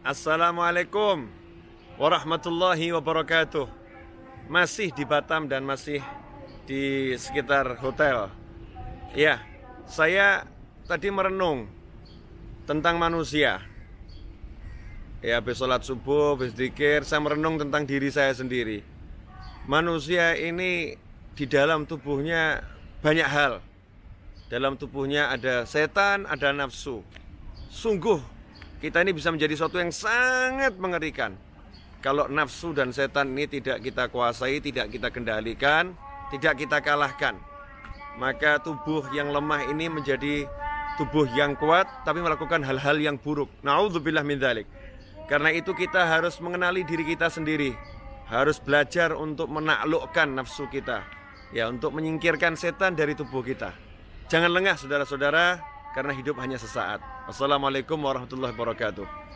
Assalamualaikum warahmatullahi wabarakatuh. Masih di Batam dan masih di sekitar hotel. Ya, saya tadi merenung tentang manusia. Ya, habis sholat subuh, habis dikir, saya merenung tentang diri saya sendiri. Manusia ini di dalam tubuhnya banyak hal. Dalam tubuhnya ada setan, ada nafsu. Sungguh kita ini bisa menjadi sesuatu yang sangat mengerikan. Kalau nafsu dan setan ini tidak kita kuasai, tidak kita kendalikan, tidak kita kalahkan, maka tubuh yang lemah ini menjadi tubuh yang kuat tapi melakukan hal-hal yang buruk. Nauzubillah min dzalik. Karena itu kita harus mengenali diri kita sendiri. Harus belajar untuk menaklukkan nafsu kita. Ya, untuk menyingkirkan setan dari tubuh kita. Jangan lengah saudara-saudara, karena hidup hanya sesaat. Assalamualaikum warahmatullahi wabarakatuh.